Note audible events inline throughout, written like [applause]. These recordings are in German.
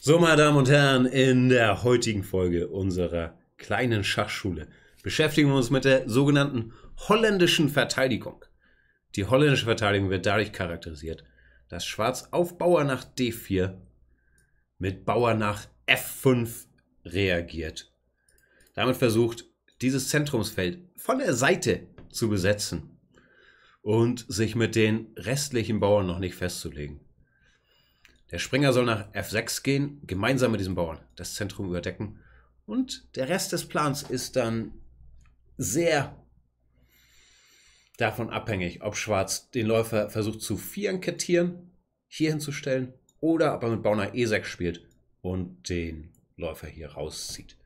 So, meine Damen und Herren, in der heutigen Folge unserer kleinen Schachschule beschäftigen wir uns mit der sogenannten holländischen Verteidigung. Die holländische Verteidigung wird dadurch charakterisiert, dass Schwarz auf Bauer nach D4 mit Bauer nach F5 reagiert. Damit versucht, dieses Zentrumsfeld von der Seite zu besetzen und sich mit den restlichen Bauern noch nicht festzulegen. Der Springer soll nach F6 gehen, gemeinsam mit diesem Bauern das Zentrum überdecken. Und der Rest des Plans ist dann sehr davon abhängig, ob Schwarz den Läufer versucht zu vierenkettieren, hier hinzustellen, oder ob er mit Bauer E6 spielt und den Läufer hier rauszieht.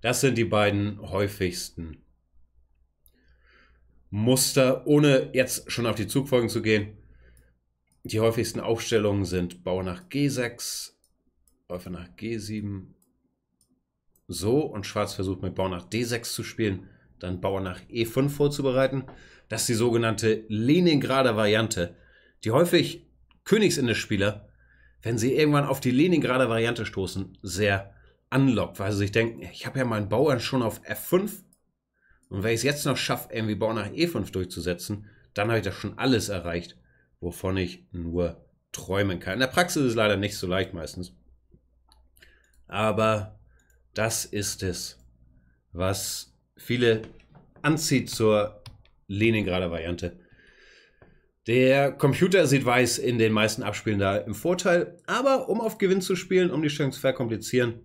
Das sind die beiden häufigsten Muster, ohne jetzt schon auf die Zugfolgen zu gehen. Die häufigsten Aufstellungen sind Bauer nach G6, Läufer nach G7, so und Schwarz versucht mit Bauer nach D6 zu spielen, dann Bauer nach E5 vorzubereiten. Das ist die sogenannte Leningrader Variante, die häufig königsinne wenn sie irgendwann auf die Leningrader Variante stoßen, sehr anlockt, weil sie sich denken, ich habe ja meinen Bauern schon auf F5 und wenn ich es jetzt noch schaffe, irgendwie Bauer nach E5 durchzusetzen, dann habe ich das schon alles erreicht wovon ich nur träumen kann. In der Praxis ist es leider nicht so leicht meistens. Aber das ist es, was viele anzieht zur Leningrader Variante. Der Computer sieht Weiß in den meisten Abspielen da im Vorteil, aber um auf Gewinn zu spielen, um die Stellung zu verkomplizieren,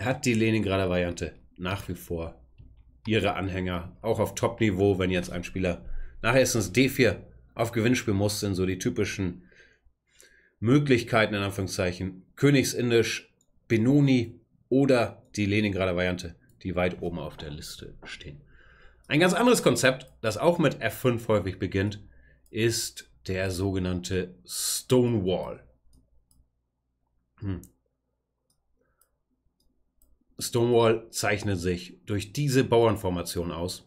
hat die Leningrader Variante nach wie vor ihre Anhänger, auch auf Top-Niveau, wenn jetzt ein Spieler nachher erstens D4 auf Gewinnspiel muss, sind so die typischen Möglichkeiten, in Anführungszeichen, Königsindisch, Benoni oder die Leningrader Variante, die weit oben auf der Liste stehen. Ein ganz anderes Konzept, das auch mit F5 häufig beginnt, ist der sogenannte Stonewall. Hm. Stonewall zeichnet sich durch diese Bauernformation aus,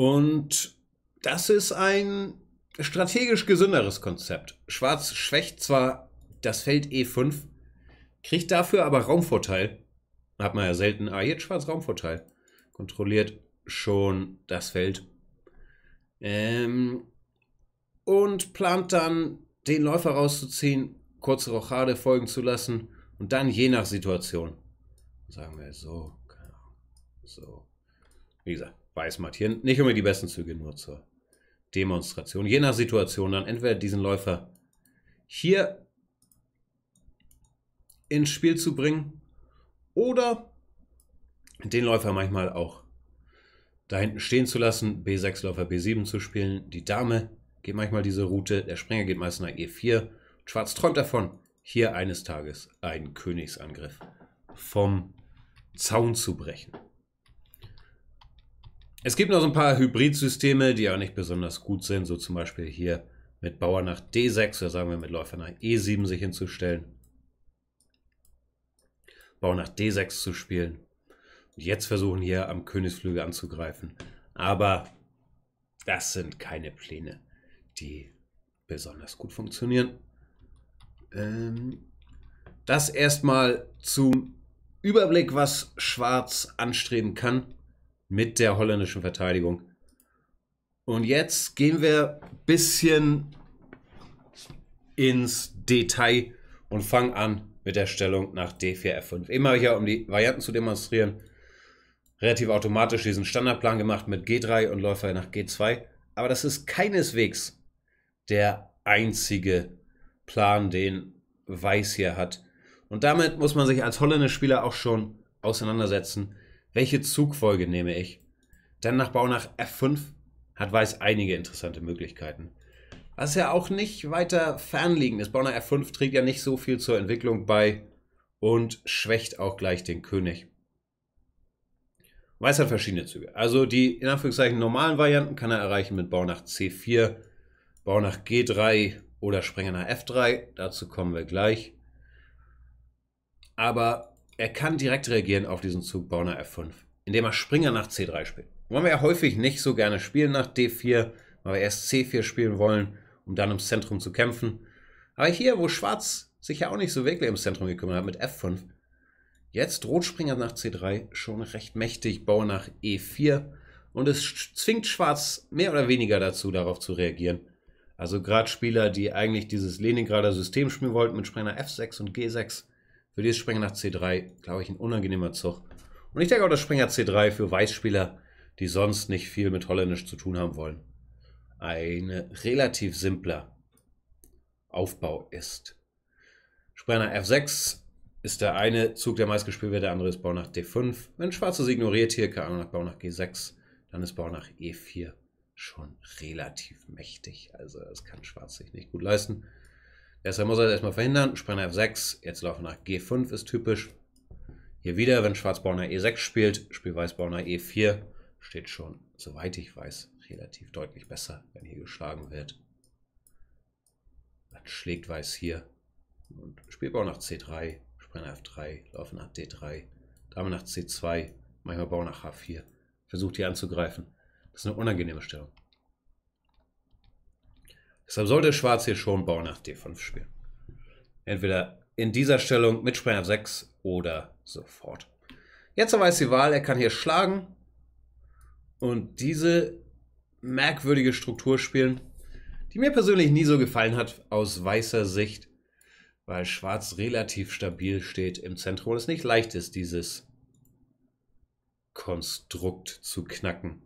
und das ist ein strategisch gesünderes Konzept. Schwarz schwächt zwar das Feld E5, kriegt dafür aber Raumvorteil. Hat man ja selten. Ah, jetzt Schwarz Raumvorteil. Kontrolliert schon das Feld. Ähm, und plant dann, den Läufer rauszuziehen, kurze Rochade folgen zu lassen und dann je nach Situation. Sagen wir so, so. Wie gesagt, Weißmartieren nicht immer die besten Züge, nur zur Demonstration. Je nach Situation dann entweder diesen Läufer hier ins Spiel zu bringen oder den Läufer manchmal auch da hinten stehen zu lassen, B6 Läufer B7 zu spielen. Die Dame geht manchmal diese Route, der Springer geht meist nach E4. Schwarz träumt davon, hier eines Tages einen Königsangriff vom Zaun zu brechen. Es gibt noch so ein paar Hybrid-Systeme, die auch nicht besonders gut sind, so zum Beispiel hier mit Bauer nach D6 oder sagen wir mit Läufer nach E7 sich hinzustellen. Bauer nach D6 zu spielen. Und jetzt versuchen hier am Königsflügel anzugreifen. Aber das sind keine Pläne, die besonders gut funktionieren. Ähm, das erstmal zum Überblick, was Schwarz anstreben kann mit der holländischen Verteidigung. Und jetzt gehen wir ein bisschen ins Detail und fangen an mit der Stellung nach D4F5. Eben habe ich ja, um die Varianten zu demonstrieren, relativ automatisch diesen Standardplan gemacht mit G3 und Läufer nach G2. Aber das ist keineswegs der einzige Plan, den Weiß hier hat. Und damit muss man sich als holländischer Spieler auch schon auseinandersetzen. Welche Zugfolge nehme ich? Denn nach Bau nach F5 hat Weiß einige interessante Möglichkeiten. Was ja auch nicht weiter fernliegend ist. Bau nach F5 trägt ja nicht so viel zur Entwicklung bei und schwächt auch gleich den König. Weiß hat verschiedene Züge. Also die in Anführungszeichen normalen Varianten kann er erreichen mit Bau nach C4, Bau nach G3 oder Sprenger nach F3. Dazu kommen wir gleich. Aber er kann direkt reagieren auf diesen Zug Bauner F5, indem er Springer nach C3 spielt. Wollen wir ja häufig nicht so gerne spielen nach D4, weil wir erst C4 spielen wollen, um dann ums Zentrum zu kämpfen. Aber hier, wo Schwarz sich ja auch nicht so wirklich ums Zentrum gekümmert hat mit F5, jetzt droht Springer nach C3 schon recht mächtig, Bauer nach E4 und es zwingt Schwarz mehr oder weniger dazu, darauf zu reagieren. Also gerade Spieler, die eigentlich dieses Leningrader System spielen wollten mit Springer F6 und G6, für dieses Springer nach C3, glaube ich, ein unangenehmer Zug. Und ich denke auch, dass Springer C3 für Weißspieler, die sonst nicht viel mit Holländisch zu tun haben wollen, ein relativ simpler Aufbau ist. Springer F6 ist der eine Zug, der meist gespielt wird, der andere ist Bau nach D5. Wenn Schwarzes ignoriert hier, kann nach Bau nach G6, dann ist Bau nach E4 schon relativ mächtig. Also das kann Schwarz sich nicht gut leisten. Deshalb muss er das erstmal verhindern. Springer F6, jetzt laufen nach G5 ist typisch. Hier wieder, wenn Schwarz Schwarzbrauner E6 spielt, spielt Weiß Weißbrauner E4. Steht schon, soweit ich weiß, relativ deutlich besser, wenn hier geschlagen wird. Dann schlägt Weiß hier und spielt Bauer nach C3, Springer F3, laufen nach D3, Dame nach C2, manchmal Bauer nach H4. Versucht hier anzugreifen. Das ist eine unangenehme Stellung. Deshalb sollte Schwarz hier schon Bauern nach D5 spielen. Entweder in dieser Stellung mit Springer 6 oder sofort. Jetzt weiß die Wahl, er kann hier schlagen und diese merkwürdige Struktur spielen, die mir persönlich nie so gefallen hat aus weißer Sicht, weil Schwarz relativ stabil steht im Zentrum und es nicht leicht ist, dieses Konstrukt zu knacken.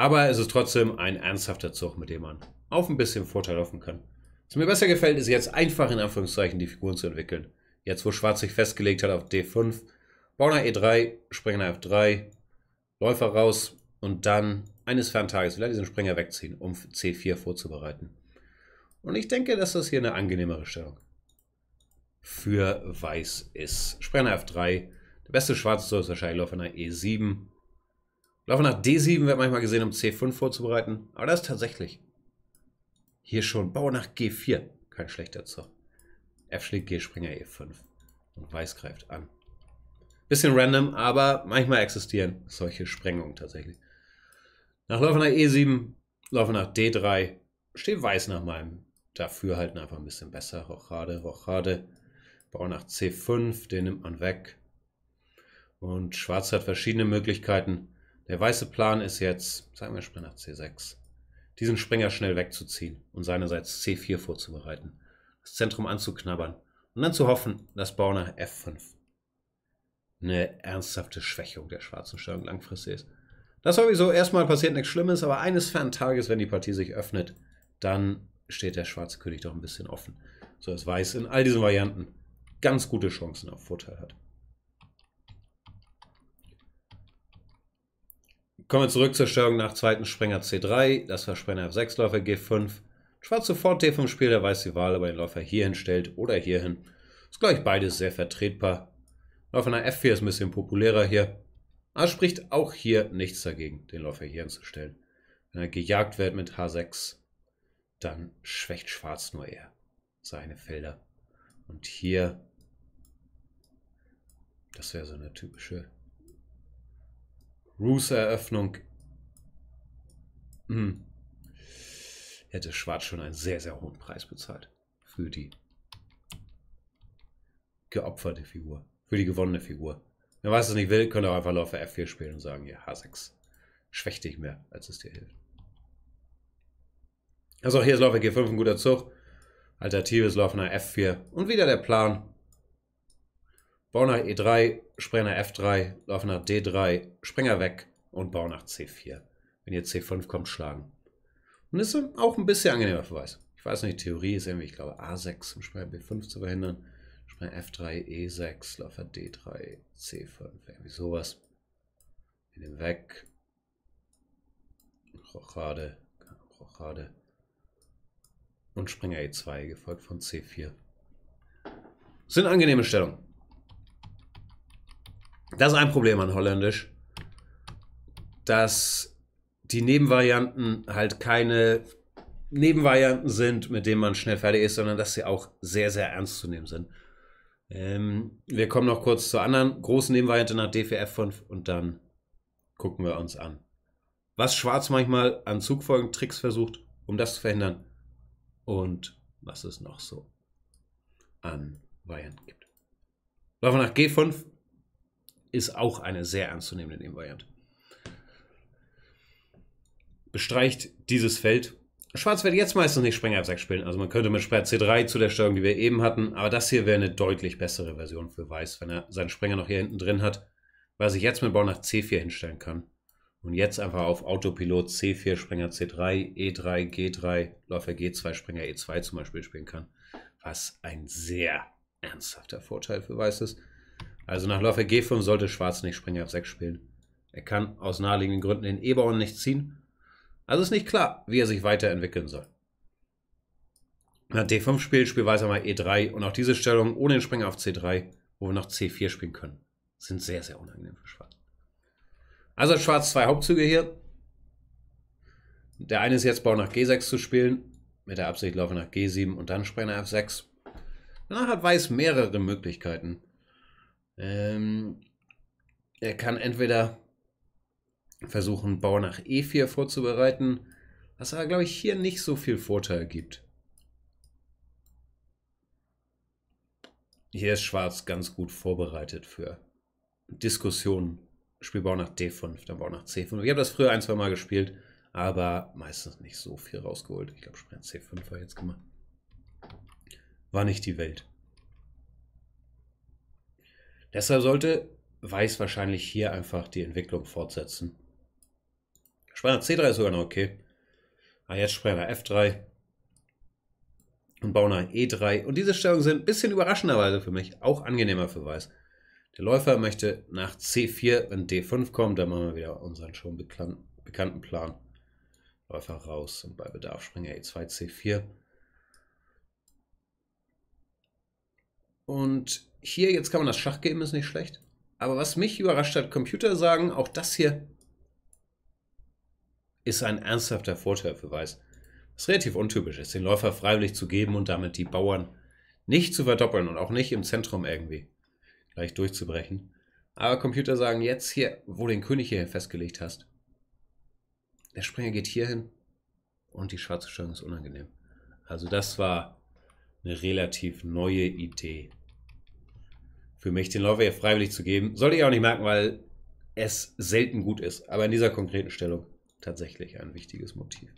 Aber es ist trotzdem ein ernsthafter Zug, mit dem man auf ein bisschen Vorteil hoffen kann. Was mir besser gefällt, ist jetzt einfach in Anführungszeichen die Figuren zu entwickeln. Jetzt, wo Schwarz sich festgelegt hat auf D5, Bauer E3, Springer F3, Läufer raus und dann eines Ferntages wieder diesen Springer wegziehen, um C4 vorzubereiten. Und ich denke, dass das hier eine angenehmere Stellung für Weiß ist. Springer F3, der beste Schwarze soll ist wahrscheinlich Läufer nach E7. Laufe nach D7 wird manchmal gesehen, um C5 vorzubereiten. Aber das ist tatsächlich. Hier schon Bau nach G4. Kein schlechter Zug. F schlägt G, Springer E5. Und Weiß greift an. Bisschen random, aber manchmal existieren solche Sprengungen tatsächlich. Nach Läufer nach E7, Läufer nach D3, steht Weiß nach meinem Dafürhalten einfach ein bisschen besser. Rochade, Rochade. Bau nach C5, den nimmt man weg. Und Schwarz hat verschiedene Möglichkeiten. Der weiße Plan ist jetzt, sagen wir Springer C6, diesen Springer schnell wegzuziehen und seinerseits C4 vorzubereiten, das Zentrum anzuknabbern und dann zu hoffen, dass Bauer F5 eine ernsthafte Schwächung der schwarzen Steuerung langfristig ist. Das sowieso, erstmal passiert nichts Schlimmes, aber eines fernen Tages, wenn die Partie sich öffnet, dann steht der schwarze König doch ein bisschen offen. So dass Weiß in all diesen Varianten ganz gute Chancen auf Vorteil hat. Kommen wir zurück zur Steuerung nach zweiten Sprenger C3. Das war Sprenger F6, Läufer G5. Schwarz sofort D5 spielt, der weiß die Wahl, ob er den Läufer hierhin stellt oder hierhin. Ist, glaube ich, beides sehr vertretbar. Läufer nach F4 ist ein bisschen populärer hier. Aber spricht auch hier nichts dagegen, den Läufer hierhin zu stellen. Wenn er gejagt wird mit H6, dann schwächt Schwarz nur eher seine Felder. Und hier, das wäre so eine typische ruse Eröffnung. Hm. Hätte Schwarz schon einen sehr, sehr hohen Preis bezahlt. Für die geopferte Figur. Für die gewonnene Figur. Wer weiß es nicht will, könnte auch einfach Läufer F4 spielen und sagen, ja, H6 schwächt dich mehr, als es dir hilft. Also auch hier ist Läufer G5 ein guter Zug. Alternative ist Läufer nach F4. Und wieder der Plan, Bau nach E3, Spreng nach F3, Lauf nach D3, Springer weg und Bau nach C4. Wenn ihr C5 kommt, schlagen. Und das ist auch ein bisschen angenehmer für Weiß. Ich weiß nicht, Theorie ist irgendwie, ich glaube, A6 um Sprenger B5 zu verhindern. Sprenger F3, E6, Läufer D3, C5, irgendwie sowas. Wir nehmen weg. Rochade, Rochade. Und Springer E2, gefolgt von C4. Sind angenehme Stellungen. Das ist ein Problem an Holländisch, dass die Nebenvarianten halt keine Nebenvarianten sind, mit denen man schnell fertig ist, sondern dass sie auch sehr, sehr ernst zu nehmen sind. Ähm, wir kommen noch kurz zur anderen großen Nebenvariante nach DFF 5 und dann gucken wir uns an. Was Schwarz manchmal an Zugfolgen-Tricks versucht, um das zu verhindern und was es noch so an Varianten gibt. Laufen wir nach G5 ist auch eine sehr ernstzunehmende Nebenvariante. Bestreicht dieses Feld. Schwarz wird jetzt meistens nicht Springer F6 spielen, also man könnte mit Springer C3 zu der Steuerung, die wir eben hatten, aber das hier wäre eine deutlich bessere Version für Weiß, wenn er seinen Springer noch hier hinten drin hat, was sich jetzt mit Bau nach C4 hinstellen kann. Und jetzt einfach auf Autopilot C4, Springer C3, E3, G3, Läufer G2, Springer E2 zum Beispiel spielen kann. Was ein sehr ernsthafter Vorteil für Weiß ist. Also nach Läufer G5 sollte Schwarz nicht Springer F6 spielen. Er kann aus naheliegenden Gründen den E-Bauern nicht ziehen. Also ist nicht klar, wie er sich weiterentwickeln soll. Nach D5 spielt, spielt Weiß einmal E3 und auch diese Stellung ohne den Springer auf C3, wo wir noch C4 spielen können, sind sehr, sehr unangenehm für Schwarz. Also Schwarz zwei Hauptzüge hier. Der eine ist jetzt Bau nach G6 zu spielen, mit der Absicht Laufe nach G7 und dann Springer F6. Danach hat Weiß mehrere Möglichkeiten. Ähm, er kann entweder versuchen, Bauer nach E4 vorzubereiten, was aber, glaube ich, hier nicht so viel Vorteil gibt. Hier ist Schwarz ganz gut vorbereitet für Diskussionen. Spiel Bauer nach D5, dann Bauer nach C5. Ich habe das früher ein, zwei Mal gespielt, aber meistens nicht so viel rausgeholt. Ich glaube, Sprint C5 war jetzt gemacht. War nicht die Welt. Deshalb sollte Weiß wahrscheinlich hier einfach die Entwicklung fortsetzen. Spanner C3 ist sogar noch okay. Ah, jetzt Spanner F3 und Bauner E3. Und diese Stellungen sind ein bisschen überraschenderweise für mich auch angenehmer für Weiß. Der Läufer möchte nach C4, wenn D5 kommt, dann machen wir wieder unseren schon bekannten Plan. Läufer raus und bei Bedarf springe E2, C4. Und hier, jetzt kann man das Schach geben, ist nicht schlecht. Aber was mich überrascht hat, Computer sagen, auch das hier ist ein ernsthafter Vorteil für Weiß. Was relativ untypisch ist, den Läufer freiwillig zu geben und damit die Bauern nicht zu verdoppeln und auch nicht im Zentrum irgendwie gleich durchzubrechen. Aber Computer sagen jetzt hier, wo den König hier festgelegt hast, der Springer geht hier hin und die schwarze Stellung ist unangenehm. Also das war eine relativ neue Idee für mich, den Läufer hier freiwillig zu geben. Sollte ich auch nicht merken, weil es selten gut ist. Aber in dieser konkreten Stellung tatsächlich ein wichtiges Motiv.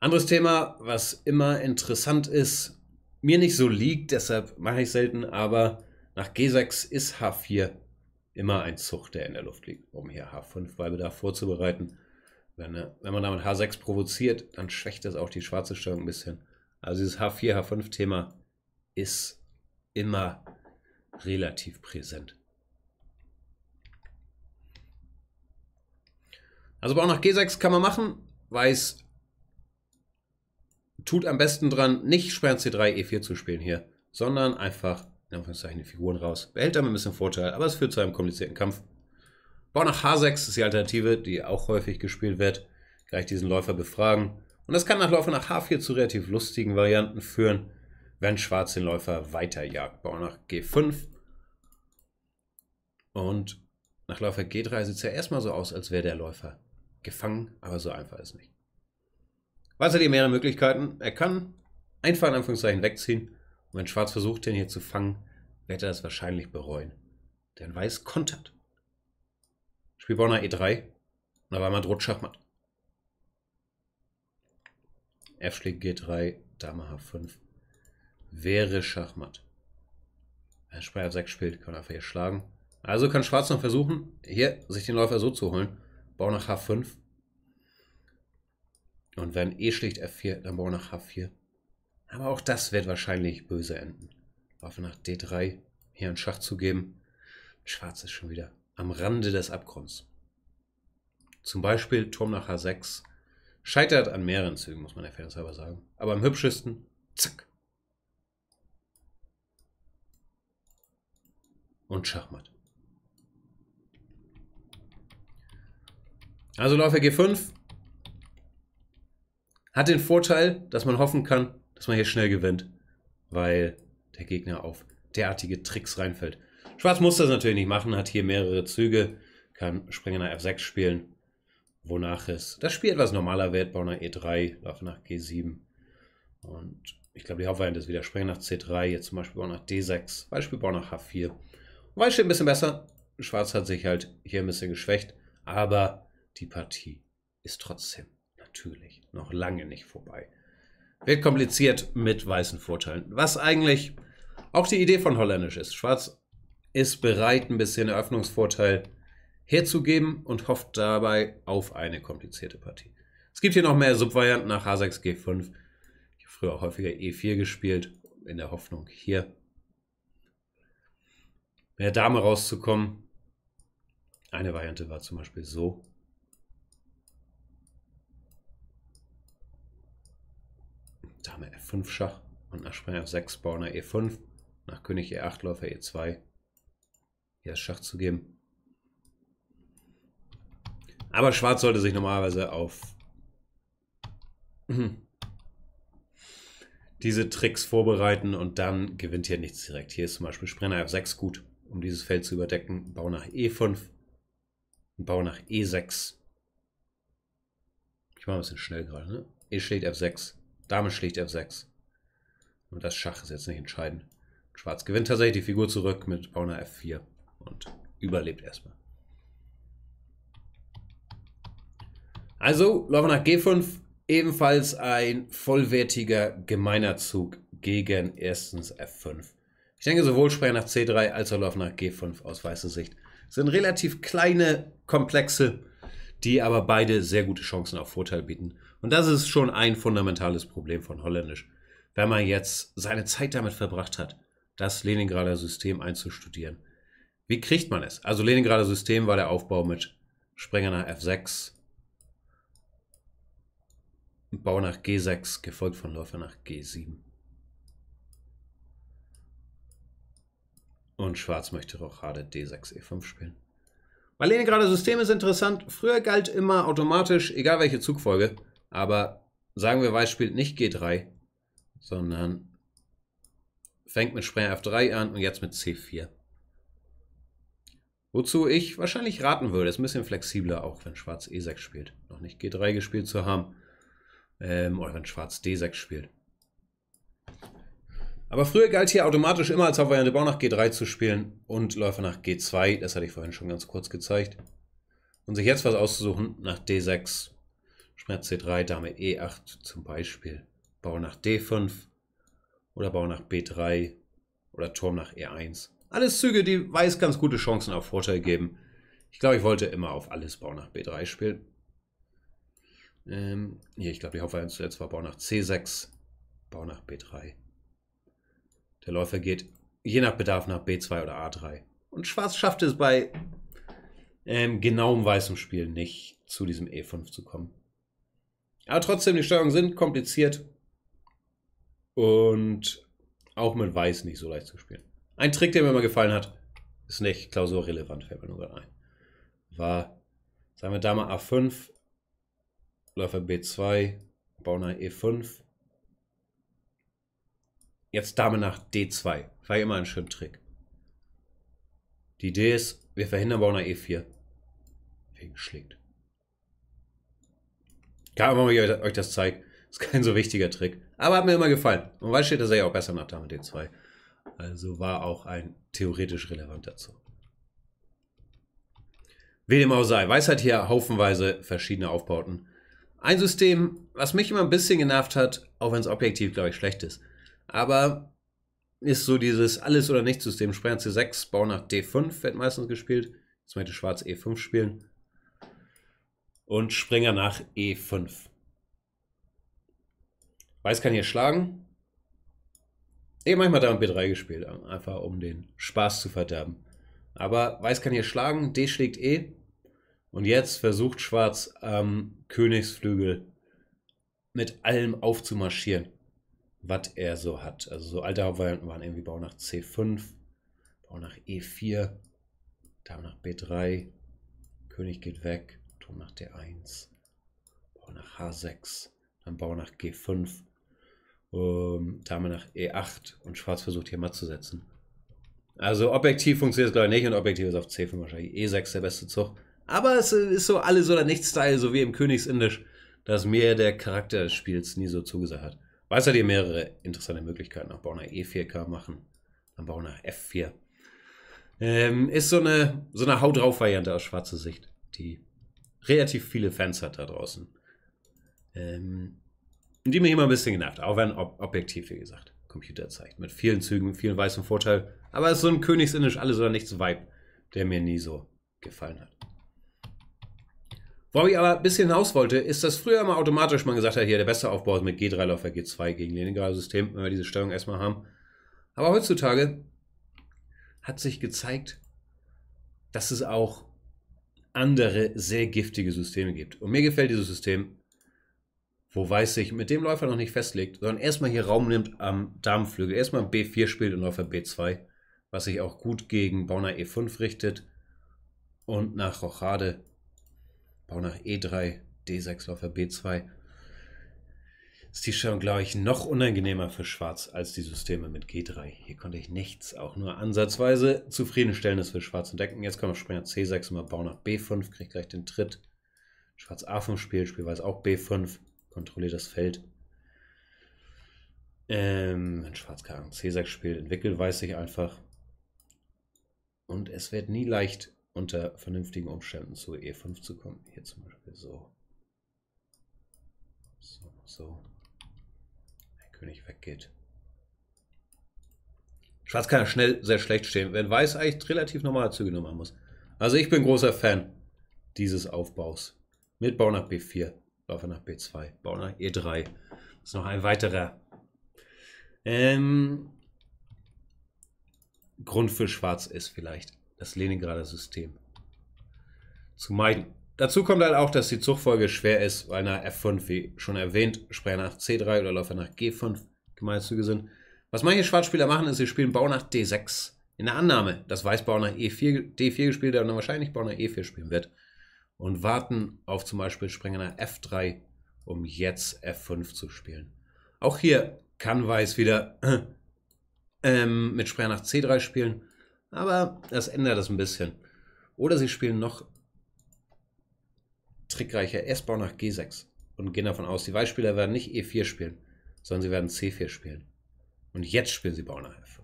Anderes Thema, was immer interessant ist, mir nicht so liegt, deshalb mache ich selten, aber nach G6 ist H4 immer ein Zug, der in der Luft liegt, um hier H5 bei Bedarf vorzubereiten. Wenn, äh, wenn, man damit H6 provoziert, dann schwächt das auch die schwarze Stellung ein bisschen. Also dieses H4, H5-Thema ist immer relativ präsent. Also Bau nach G6 kann man machen. Weiß tut am besten dran, nicht Sperren C3, E4 zu spielen hier, sondern einfach in Anführungszeichen die Figuren raus. Behält damit ein bisschen Vorteil, aber es führt zu einem komplizierten Kampf. Bau nach H6 ist die Alternative, die auch häufig gespielt wird. Gleich diesen Läufer befragen. Und das kann nach Läufer nach H4 zu relativ lustigen Varianten führen. Wenn schwarz den Läufer weiterjagt. Bauer nach G5. Und nach Läufer G3 sieht es ja erstmal so aus, als wäre der Läufer gefangen, aber so einfach ist nicht. Weiß hat hier mehrere Möglichkeiten. Er kann einfach in Anführungszeichen wegziehen. Und wenn Schwarz versucht, den hier zu fangen, wird er das wahrscheinlich bereuen. Denn Weiß kontert. Spiel Bauer nach E3. Und auf einmal droht Schachmatt. F schlägt G3, Dame H5 wäre Schachmatt. Wenn Speyer 6 spielt, kann einfach hier schlagen. Also kann Schwarz noch versuchen, hier sich den Läufer so zu holen. Bau nach H5. Und wenn E schlägt F4, dann Bau nach H4. Aber auch das wird wahrscheinlich böse enden. Waffe nach D3, hier einen Schach zu geben. Schwarz ist schon wieder am Rande des Abgrunds. Zum Beispiel Turm nach H6. Scheitert an mehreren Zügen, muss man der Fairness halber sagen. Aber am hübschesten, zack, und Schachmatt. Also Läufer G5 hat den Vorteil, dass man hoffen kann, dass man hier schnell gewinnt, weil der Gegner auf derartige Tricks reinfällt. Schwarz muss das natürlich nicht machen, hat hier mehrere Züge, kann Springer nach F6 spielen, wonach es das Spiel etwas normaler wird, Bauer nach E3, Läufer nach G7 und ich glaube, die Hauptvariante ist wieder Springer nach C3, jetzt zum Beispiel Bauer nach D6, Beispiel Bauer nach H4. Weiß steht ein bisschen besser. Schwarz hat sich halt hier ein bisschen geschwächt. Aber die Partie ist trotzdem natürlich noch lange nicht vorbei. Wird kompliziert mit weißen Vorteilen. Was eigentlich auch die Idee von Holländisch ist. Schwarz ist bereit, ein bisschen Eröffnungsvorteil herzugeben und hofft dabei auf eine komplizierte Partie. Es gibt hier noch mehr Subvarianten nach H6, G5. Ich habe früher auch häufiger E4 gespielt, in der Hoffnung hier mit der Dame rauszukommen. Eine Variante war zum Beispiel so. Dame F5 Schach und nach Springer F6, Bauer E5, nach König E8, Läufer E2. Hier das Schach zu geben. Aber Schwarz sollte sich normalerweise auf [clears throat] diese Tricks vorbereiten und dann gewinnt hier nichts direkt. Hier ist zum Beispiel Springer F6 gut um dieses Feld zu überdecken. Bau nach E5 und Bau nach E6. Ich mache ein bisschen schnell gerade. Ne? E schlägt F6, Dame schlägt F6. Und das Schach ist jetzt nicht entscheidend. Schwarz gewinnt tatsächlich die Figur zurück mit Bau nach F4 und überlebt erstmal. Also, laufen nach G5, ebenfalls ein vollwertiger gemeiner Zug gegen erstens F5. Ich denke, sowohl Sprecher nach C3 als auch Läufer nach G5 aus weißer Sicht sind relativ kleine Komplexe, die aber beide sehr gute Chancen auf Vorteil bieten. Und das ist schon ein fundamentales Problem von Holländisch. Wenn man jetzt seine Zeit damit verbracht hat, das Leningrader System einzustudieren. Wie kriegt man es? Also Leningrader System war der Aufbau mit Sprenger nach F6, Bau nach G6, gefolgt von Läufer nach G7. Und Schwarz möchte Rochade D6, E5 spielen. Marlene gerade, System ist interessant. Früher galt immer automatisch, egal welche Zugfolge, aber sagen wir, Weiß spielt nicht G3, sondern fängt mit Springer F3 an und jetzt mit C4. Wozu ich wahrscheinlich raten würde, ist ein bisschen flexibler, auch wenn Schwarz E6 spielt. Noch nicht G3 gespielt zu haben. Ähm, oder wenn Schwarz D6 spielt. Aber früher galt hier automatisch immer als Hauptvariante Bau nach G3 zu spielen und Läufer nach G2, das hatte ich vorhin schon ganz kurz gezeigt. Und sich jetzt was auszusuchen nach D6, Schmerz C3, Dame E8 zum Beispiel, Bau nach D5 oder Bau nach B3 oder Turm nach E1. Alles Züge, die weiß ganz gute Chancen auf Vorteil geben. Ich glaube, ich wollte immer auf alles Bau nach B3 spielen. Ähm, hier, ich glaube, die Hauptvariante zuletzt war Bau nach C6, Bau nach B3. Der Läufer geht je nach Bedarf nach B2 oder A3. Und Schwarz schafft es bei ähm, genauem weißem Spiel nicht, zu diesem E5 zu kommen. Aber trotzdem, die Steuerungen sind kompliziert und auch mit Weiß nicht so leicht zu spielen. Ein Trick, der mir immer gefallen hat, ist nicht klausurrelevant, fällt mir nur gerade ein. War, sagen wir Dame A5, Läufer B2, Bauner E5, Jetzt Dame nach D2. War immer ein schöner Trick. Die Idee ist, wir verhindern Bauer nach E4. Wegen schlägt. Kann aber ich euch das zeigt. Ist kein so wichtiger Trick. Aber hat mir immer gefallen. Und weiß steht das ja auch besser nach Dame D2. Also war auch ein theoretisch relevanter Zug. Wie dem auch sei, Weiß hat hier haufenweise verschiedene Aufbauten. Ein System, was mich immer ein bisschen genervt hat, auch wenn es objektiv, glaube ich, schlecht ist. Aber ist so dieses Alles- oder Nichts-System. Springer C6, Bau nach D5 wird meistens gespielt. Jetzt möchte Schwarz E5 spielen. Und Springer nach E5. Weiß kann hier schlagen. Eh, manchmal Dame B3 gespielt, einfach um den Spaß zu verderben. Aber Weiß kann hier schlagen, D schlägt E. Und jetzt versucht Schwarz ähm, Königsflügel mit allem aufzumarschieren was er so hat. Also so alte Hauptvarianten waren irgendwie Bau nach C5, Bau nach E4, Dame nach B3, König geht weg, Turm nach D1, Bau nach H6, dann Bau nach G5, ähm, Dame nach E8 und Schwarz versucht hier matt zu setzen. Also objektiv funktioniert es glaube ich nicht und objektiv ist auf C5 wahrscheinlich E6 der beste Zug. Aber es ist so alles oder nichts Style, so wie im Königsindisch, dass mir der Charakter des Spiels nie so zugesagt hat. Weiß er dir mehrere interessante Möglichkeiten. Auch Bauner E4K machen, dann Bauner F4. Ähm, ist so eine, so eine Haut drauf Variante aus schwarzer Sicht, die relativ viele Fans hat da draußen. Ähm, die mir immer ein bisschen genervt, auch wenn ob objektiv, wie gesagt, Computer zeigt. Mit vielen Zügen, vielen weißen Vorteil. Aber es ist so ein Königsinnisch, alles oder nichts Vibe, der mir nie so gefallen hat. Worauf ich aber ein bisschen hinaus wollte, ist, dass früher immer automatisch man gesagt hat, hier der beste Aufbau ist mit G3-Laufwerk, G2 gegen Leningrad-System, wenn wir diese Stellung erstmal haben. Aber heutzutage hat sich gezeigt, dass es auch andere sehr giftige Systeme gibt. Und mir gefällt dieses System, wo Weiß sich mit dem Läufer noch nicht festlegt, sondern erstmal hier Raum nimmt am Damenflügel. Erstmal B4 spielt und Läufer B2, was sich auch gut gegen Bauner E5 richtet und nach Rochade Bau nach E3, D6 Läufer B2. Ist die Stellung, glaube ich, noch unangenehmer für Schwarz als die Systeme mit G3. Hier konnte ich nichts, auch nur ansatzweise zufriedenstellendes für Schwarz entdecken. Jetzt kommt Springer C6 und mal Bau nach B5, kriegt gleich den Tritt. Schwarz A5 spielt, weiß auch B5, kontrolliert das Feld. Ähm, wenn Schwarz Karten C6 spielt, entwickelt, weiß ich einfach. Und es wird nie leicht, unter vernünftigen Umständen zu E5 zu kommen. Hier zum Beispiel so. So, so. Ein König weggeht. Schwarz kann ja schnell sehr schlecht stehen, wenn Weiß eigentlich relativ normale Züge nur machen muss. Also ich bin großer Fan dieses Aufbaus. Mit Bau nach B4, Läufer nach B2, Bau nach E3. Das ist noch ein weiterer ähm, Grund für Schwarz ist vielleicht das Leningrader System. zu meiden. dazu kommt halt auch, dass die Zugfolge schwer ist, weil nach F5, wie schon erwähnt, Sprecher nach C3 oder Läufer nach G5 Gemeinszüge sind. Was manche Schwarzspieler machen, ist, sie spielen Bau nach D6. In der Annahme, dass Weiß Bau nach E4, D4 gespielt hat und dann wahrscheinlich Bau nach E4 spielen wird. Und warten auf zum Beispiel Sprenger nach F3, um jetzt F5 zu spielen. Auch hier kann Weiß wieder [clears throat] ähm, mit Sprecher nach C3 spielen aber das ändert das ein bisschen. Oder sie spielen noch trickreicher S-Bau nach G6 und gehen davon aus, die Weißspieler werden nicht E4 spielen, sondern sie werden C4 spielen. Und jetzt spielen sie Bau nach F5.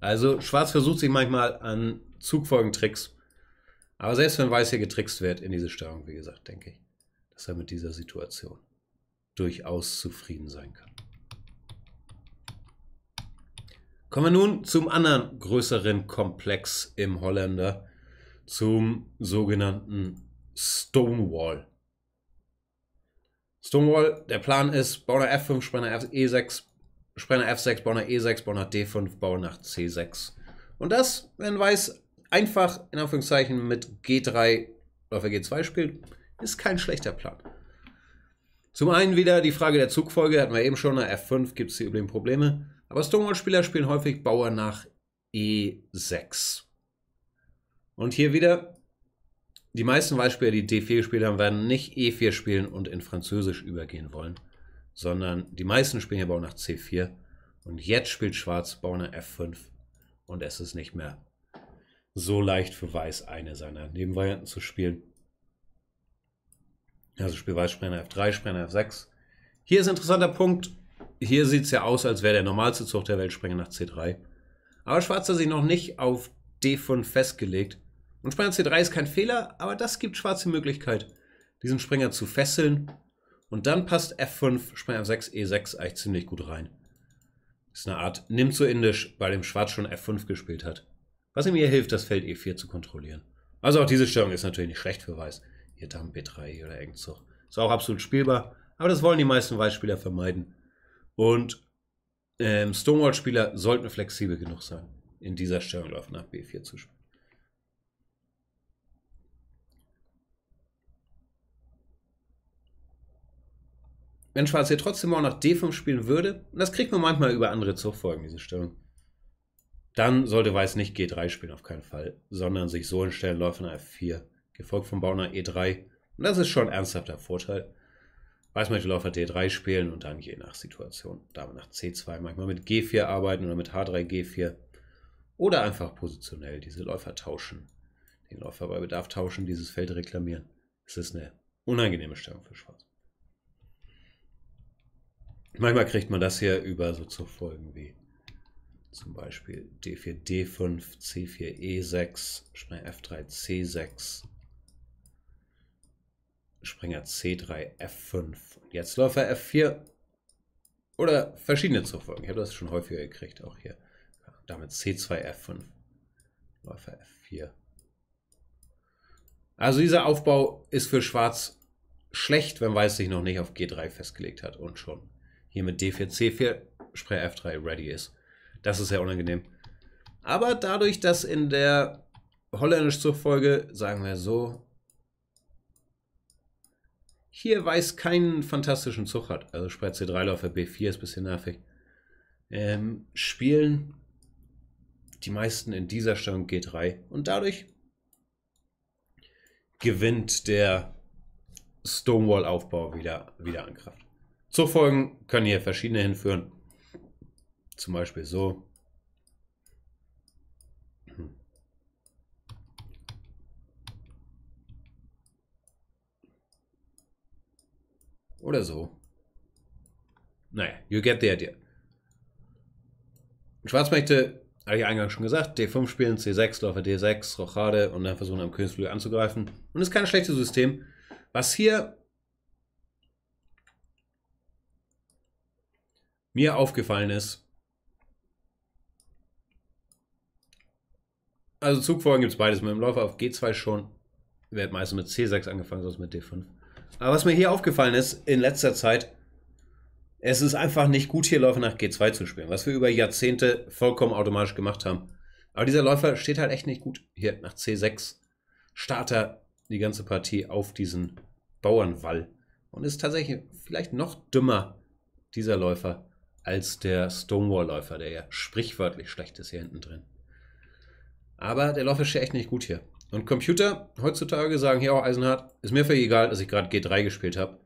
Also Schwarz versucht sich manchmal an Zugfolgen-Tricks. Aber selbst wenn Weiß hier getrickst wird in diese Störung, wie gesagt, denke ich, dass er mit dieser Situation durchaus zufrieden sein kann. Kommen wir nun zum anderen größeren Komplex im Holländer, zum sogenannten Stonewall. Stonewall, der Plan ist, Bau nach F5, Spanner E6, Spanner F6, Bau nach E6, Bau nach D5, e Bau nach C6. Und das, wenn Weiß einfach in Anführungszeichen mit G3 Läufer G2 spielt, ist kein schlechter Plan. Zum einen wieder die Frage der Zugfolge, hatten wir eben schon, nach F5 gibt es hier üblichen Probleme. Aber Stonewall-Spieler spielen häufig Bauer nach E6. Und hier wieder, die meisten Weißspieler, die D4 gespielt haben, werden nicht E4 spielen und in Französisch übergehen wollen, sondern die meisten spielen hier Bauer nach C4. Und jetzt spielt Schwarz Bauer nach F5 und es ist nicht mehr so leicht für Weiß eine seiner Nebenvarianten zu spielen. Also Spiel Weiß Springer F3, Springer F6. Hier ist ein interessanter Punkt, hier sieht es ja aus, als wäre der normalste Zug der Welt Weltspringer nach C3. Aber Schwarz hat sich noch nicht auf D5 festgelegt. Und Springer C3 ist kein Fehler, aber das gibt Schwarz die Möglichkeit, diesen Springer zu fesseln. Und dann passt F5, Springer 6 E6 eigentlich ziemlich gut rein. ist eine Art nimm zu indisch, weil dem Schwarz schon F5 gespielt hat. Was ihm hier hilft, das Feld E4 zu kontrollieren. Also auch diese Störung ist natürlich nicht schlecht für Weiß. Hier Dame B3 oder Engzug. Ist auch absolut spielbar, aber das wollen die meisten Weißspieler vermeiden. Und ähm, Stonewall-Spieler sollten flexibel genug sein, in dieser Stellung auf nach B4 zu spielen. Wenn Schwarz hier trotzdem auch nach D5 spielen würde, und das kriegt man manchmal über andere Zugfolgen, diese Stellung, dann sollte Weiß nicht G3 spielen, auf keinen Fall, sondern sich so hinstellen, Läufer nach F4, gefolgt von Bauer nach e E3. Und das ist schon ein ernsthafter Vorteil weiß Weißmönchel auf D3 spielen und dann je nach Situation Dame nach C2, manchmal mit G4 arbeiten oder mit H3, G4 oder einfach positionell diese Läufer tauschen. Den Läufer bei Bedarf tauschen, dieses Feld reklamieren. Es ist eine unangenehme Stellung für Schwarz. Manchmal kriegt man das hier über so zu Folgen wie zum Beispiel D4, D5, C4, E6, F3, C6, Springer C3, F5. Und jetzt Läufer F4 oder verschiedene Zugfolgen. Ich habe das schon häufiger gekriegt, auch hier. Damit C2, F5. Läufer F4. Also dieser Aufbau ist für Schwarz schlecht, wenn Weiß sich noch nicht auf G3 festgelegt hat und schon hier mit D4, C4, Springer F3 ready ist. Das ist sehr unangenehm. Aber dadurch, dass in der holländischen Zugfolge, sagen wir so, hier weiß keinen fantastischen Zug hat. Also Spreit C3 Läufer B4 ist ein bisschen nervig. Ähm, spielen die meisten in dieser Stellung G3 und dadurch gewinnt der Stonewall-Aufbau wieder, wieder an Kraft. Zugfolgen können hier verschiedene hinführen. Zum Beispiel so. Oder so. Naja, you get the idea. Schwarzmächte, habe ich eingangs schon gesagt, D5 spielen, C6, Läufer D6, Rochade und dann versuchen am Königsflügel anzugreifen. Und ist kein schlechtes System. Was hier mir aufgefallen ist, also Zugfolgen gibt es beides. Mit dem Läufer auf G2 schon, wer hat meistens mit C6 angefangen, sonst mit D5. Aber was mir hier aufgefallen ist in letzter Zeit, es ist einfach nicht gut, hier Läufer nach G2 zu spielen, was wir über Jahrzehnte vollkommen automatisch gemacht haben. Aber dieser Läufer steht halt echt nicht gut. Hier nach C6 Starter die ganze Partie auf diesen Bauernwall. Und ist tatsächlich vielleicht noch dümmer, dieser Läufer, als der Stonewall-Läufer, der ja sprichwörtlich schlecht ist hier hinten drin. Aber der Läufer steht echt nicht gut hier. Und Computer heutzutage sagen hier auch Eisenhardt, ist mir völlig egal, dass ich gerade G3 gespielt habe.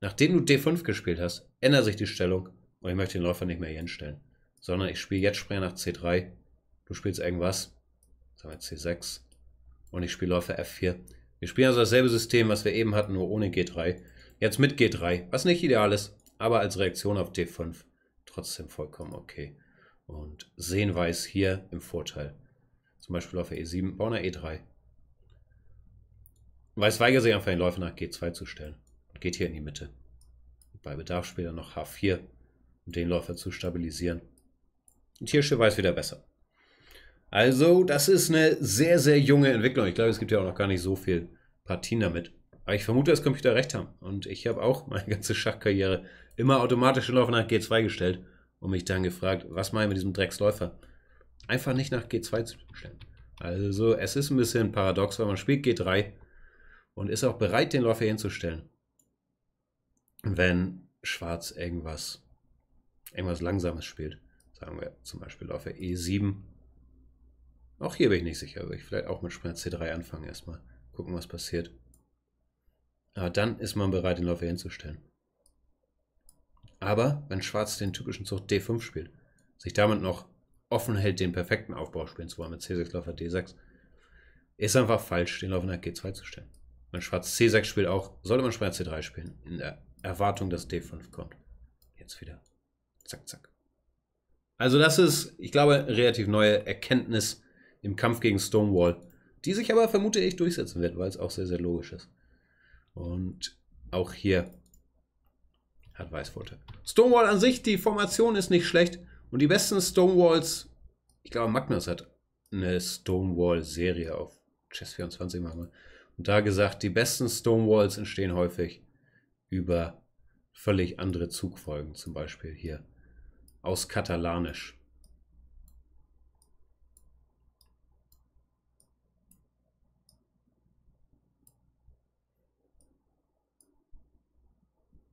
Nachdem du D5 gespielt hast, ändert sich die Stellung und ich möchte den Läufer nicht mehr hier hinstellen. Sondern ich spiele jetzt Springer nach C3. Du spielst irgendwas. Sagen wir C6. Und ich spiele Läufer F4. Wir spielen also dasselbe System, was wir eben hatten, nur ohne G3. Jetzt mit G3, was nicht ideal ist, aber als Reaktion auf D5 trotzdem vollkommen okay. Und sehen weiß hier im Vorteil. Zum Beispiel Läufer E7, Bauer E3. Weiß Weiger sich einfach den Läufer nach G2 zu stellen. Und geht hier in die Mitte. Bei Bedarf später noch H4, um den Läufer zu stabilisieren. Und hier steht Weiß wieder besser. Also, das ist eine sehr, sehr junge Entwicklung. Ich glaube, es gibt ja auch noch gar nicht so viel Partien damit. Aber ich vermute, dass Computer recht haben. Und ich habe auch meine ganze Schachkarriere immer automatisch den Läufer nach G2 gestellt und mich dann gefragt, was mache ich mit diesem Drecksläufer? Einfach nicht nach G2 zu stellen. Also, es ist ein bisschen paradox, weil man spielt G3 und ist auch bereit, den Läufer hinzustellen. Wenn Schwarz irgendwas, irgendwas Langsames spielt, sagen wir zum Beispiel Läufer E7. Auch hier bin ich nicht sicher, würde ich vielleicht auch mit Springer C3 anfangen erstmal, gucken, was passiert. Aber dann ist man bereit, den Läufer hinzustellen. Aber wenn Schwarz den typischen Zug D5 spielt, sich damit noch offen hält, den perfekten Aufbau spielen zu wollen mit C6 Läufer D6, ist einfach falsch, den Läufer nach G2 zu stellen. Mein Schwarz C6 spielt auch. Sollte man Schwarz C3 spielen? In der Erwartung, dass D5 kommt. Jetzt wieder. Zack, zack. Also das ist, ich glaube, relativ neue Erkenntnis im Kampf gegen Stonewall, die sich aber vermute ich durchsetzen wird, weil es auch sehr, sehr logisch ist. Und auch hier hat Weiß Vorteil. Stonewall an sich, die Formation ist nicht schlecht und die besten Stonewalls, ich glaube, Magnus hat eine Stonewall-Serie auf Chess 24 manchmal. Und da gesagt, die besten Stonewalls entstehen häufig über völlig andere Zugfolgen, zum Beispiel hier aus Katalanisch.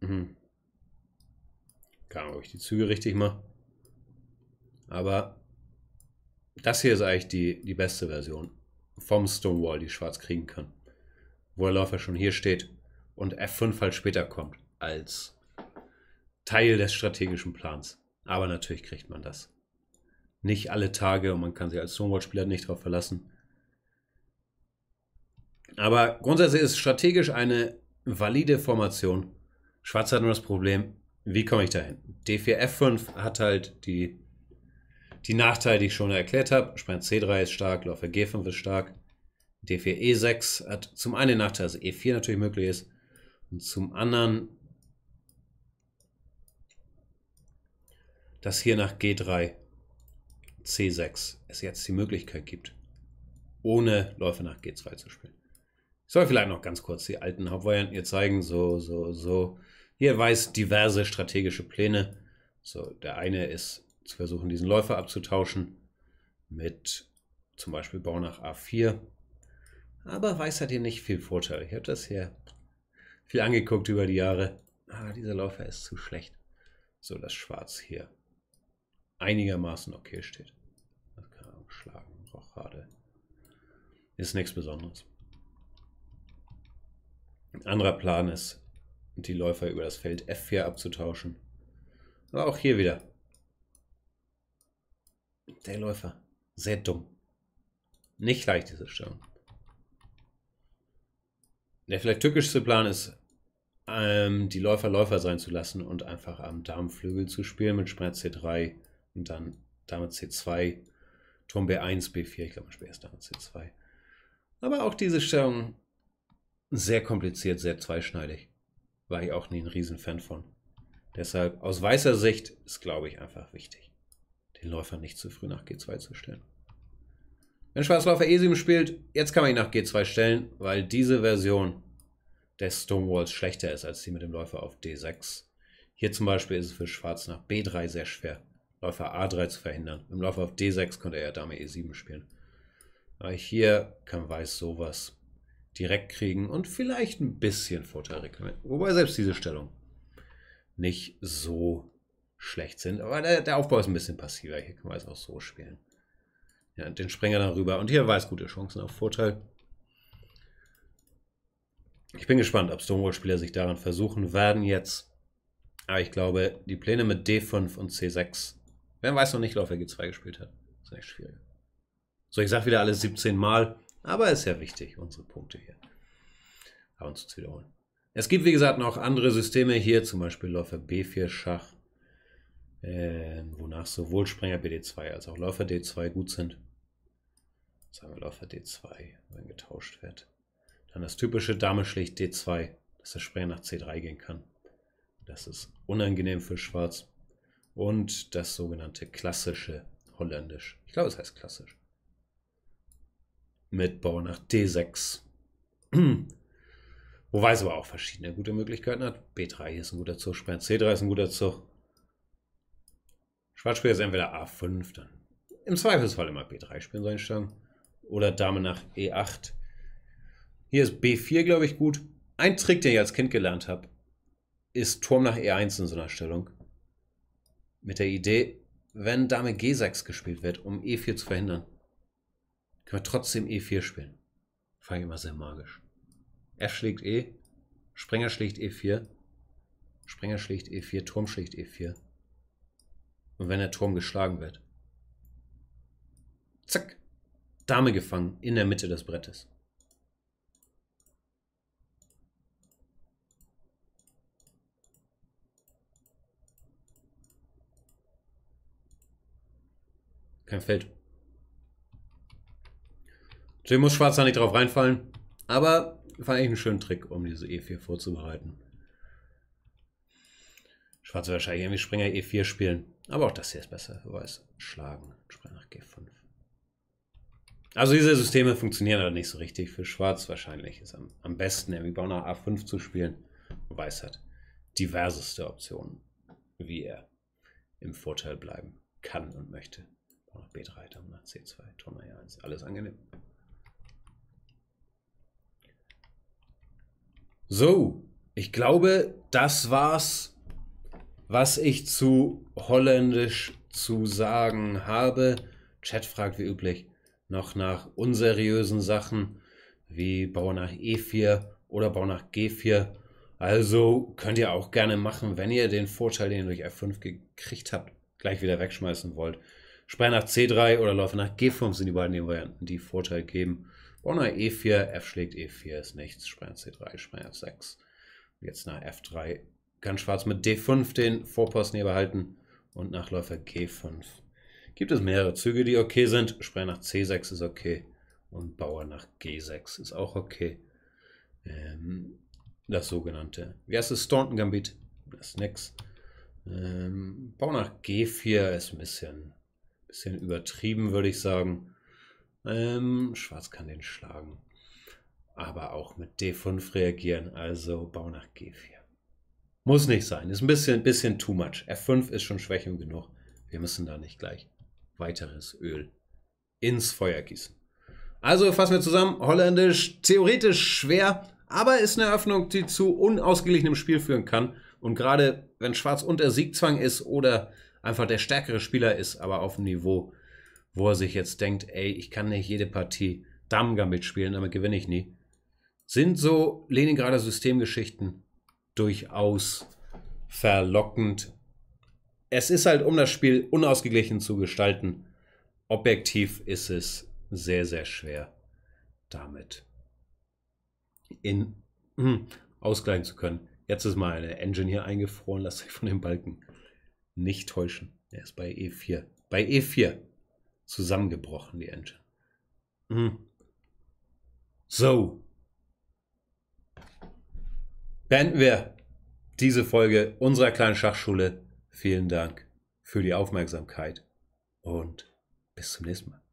Mhm. Keine Ahnung, ob ich die Züge richtig mache. Aber das hier ist eigentlich die, die beste Version vom Stonewall, die Schwarz kriegen kann wo der Läufer schon hier steht und F5 halt später kommt als Teil des strategischen Plans. Aber natürlich kriegt man das. Nicht alle Tage und man kann sich als Stonewall-Spieler nicht darauf verlassen. Aber grundsätzlich ist strategisch eine valide Formation. Schwarz hat nur das Problem, wie komme ich dahin? D4F5 hat halt die, die Nachteile, die ich schon erklärt habe. Spann C3 ist stark, Läufer G5 ist stark. D4, E6 hat zum einen den Nachteil, dass E4 natürlich möglich ist und zum anderen, dass hier nach G3 C6 es jetzt die Möglichkeit gibt, ohne Läufe nach G2 zu spielen. Ich soll vielleicht noch ganz kurz die alten Hauptvarianten hier zeigen. So, so, so. Hier weiß diverse strategische Pläne. So, der eine ist zu versuchen, diesen Läufer abzutauschen mit zum Beispiel Bau nach A4. Aber Weiß hat hier nicht viel Vorteil. Ich habe das hier viel angeguckt über die Jahre. Ah, dieser Läufer ist zu schlecht. So, dass Schwarz hier einigermaßen okay steht. Das kann er Rochade. Ist nichts Besonderes. Ein anderer Plan ist, die Läufer über das Feld F4 abzutauschen. Aber auch hier wieder. Der Läufer. Sehr dumm. Nicht leicht, diese Stellung. Der vielleicht türkischste Plan ist, ähm, die Läufer Läufer sein zu lassen und einfach am Darmflügel zu spielen mit Schmerz C3 und dann damit C2, Turm B1, B4. Ich glaube, man spielt erst damit C2. Aber auch diese Stellung sehr kompliziert, sehr zweischneidig. War ich auch nie ein Riesenfan von. Deshalb aus weißer Sicht ist, glaube ich, einfach wichtig, den Läufer nicht zu früh nach G2 zu stellen. Wenn Schwarzlaufer E7 spielt, jetzt kann man ihn nach G2 stellen, weil diese Version des Stonewalls schlechter ist als die mit dem Läufer auf D6. Hier zum Beispiel ist es für Schwarz nach B3 sehr schwer, Läufer A3 zu verhindern. Im Läufer auf D6 konnte er ja Dame E7 spielen. Aber hier kann Weiß sowas direkt kriegen und vielleicht ein bisschen Vorteil reklamieren. Wobei selbst diese Stellung nicht so schlecht sind. Aber der, der Aufbau ist ein bisschen passiver. Hier kann man es auch so spielen ja, den Sprenger darüber. Und hier weiß gute Chancen auf Vorteil. Ich bin gespannt, ob Stonewall-Spieler sich daran versuchen werden jetzt. Aber ich glaube, die Pläne mit D5 und C6. Wer weiß noch nicht, ob er G2 gespielt hat. Ist echt schwierig. So, ich sage wieder alles 17 Mal. Aber ist ja wichtig, unsere Punkte hier. Aber uns zu wiederholen. Es gibt, wie gesagt, noch andere Systeme hier, zum Beispiel Läufer B4 Schach, äh, wonach sowohl Sprenger BD2 als auch Läufer D2 gut sind. Sagen wir Läufer D2, wenn getauscht wird. Dann das typische Dame schlägt D2, dass der Springer nach C3 gehen kann. Das ist unangenehm für Schwarz. Und das sogenannte klassische Holländisch. Ich glaube, es heißt klassisch. Mit Bauer nach D6. [clears throat] Wobei es aber auch verschiedene gute Möglichkeiten hat. B3 ist ein guter Zug, Sprenger C3 ist ein guter Zug. Schwarz spielt jetzt entweder A5, dann im Zweifelsfall immer B3 spielen seinen Stern oder Dame nach E8. Hier ist B4, glaube ich, gut. Ein Trick, den ich als Kind gelernt habe, ist Turm nach E1 in so einer Stellung. Mit der Idee, wenn Dame G6 gespielt wird, um E4 zu verhindern, können wir trotzdem E4 spielen. Fand ich immer sehr magisch. Er schlägt E, Springer schlägt E4, Springer schlägt E4, Turm schlägt E4. Und wenn der Turm geschlagen wird, zack, Dame gefangen in der Mitte des Brettes. Kein Feld. Deswegen muss Schwarz da nicht drauf reinfallen. Aber fand ich einen schönen Trick, um diese E4 vorzubereiten. Schwarz wird wahrscheinlich irgendwie Springer E4 spielen. Aber auch das hier ist besser. Weiß schlagen. Springer nach G5. Also diese Systeme funktionieren halt nicht so richtig. Für Schwarz wahrscheinlich ist am, am besten irgendwie Bauer A5 zu spielen. Weiß hat diverseste Optionen, wie er im Vorteil bleiben kann und möchte. Bauer nach B3, dann nach C2, Turm E1, alles angenehm. So, ich glaube, das war's, was ich zu Holländisch zu sagen habe. Chat fragt wie üblich, noch nach unseriösen Sachen wie Bau nach E4 oder Bau nach G4. Also könnt ihr auch gerne machen, wenn ihr den Vorteil, den ihr durch F5 gekriegt habt, gleich wieder wegschmeißen wollt. Sperre nach C3 oder Läufe nach G5 sind die beiden Varianten, die Vorteil geben. Bau nach E4, F schlägt E4 ist nichts. Sperre nach C3, Sperre nach F6. Jetzt nach F3 kann Schwarz mit D5 den Vorposten hier behalten und nach Läufer G5 Gibt es mehrere Züge, die okay sind? Spray nach C6 ist okay. Und Bauer nach G6 ist auch okay. Ähm, das sogenannte. Wie heißt es? Staunton Gambit. Das ist nix. Ähm, Bauer nach G4 ist ein bisschen, bisschen übertrieben, würde ich sagen. Ähm, Schwarz kann den schlagen. Aber auch mit D5 reagieren. Also Bauer nach G4. Muss nicht sein. Ist ein bisschen, bisschen too much. F5 ist schon Schwächung genug. Wir müssen da nicht gleich weiteres Öl ins Feuer gießen. Also fassen wir zusammen, holländisch theoretisch schwer, aber ist eine Eröffnung, die zu unausgeglichenem Spiel führen kann. Und gerade wenn Schwarz unter Siegzwang ist oder einfach der stärkere Spieler ist, aber auf dem Niveau, wo er sich jetzt denkt, ey, ich kann nicht jede Partie Damga mitspielen, damit gewinne ich nie, sind so Leningrader Systemgeschichten durchaus verlockend es ist halt, um das Spiel unausgeglichen zu gestalten, objektiv ist es sehr, sehr schwer, damit in hm, ausgleichen zu können. Jetzt ist mal eine Engine hier eingefroren, [laughs] lasst euch von den Balken nicht täuschen. Er ist bei E4. Bei E4 zusammengebrochen, die Engine. Hm. So. Beenden wir diese Folge unserer kleinen Schachschule Vielen Dank für die Aufmerksamkeit und bis zum nächsten Mal.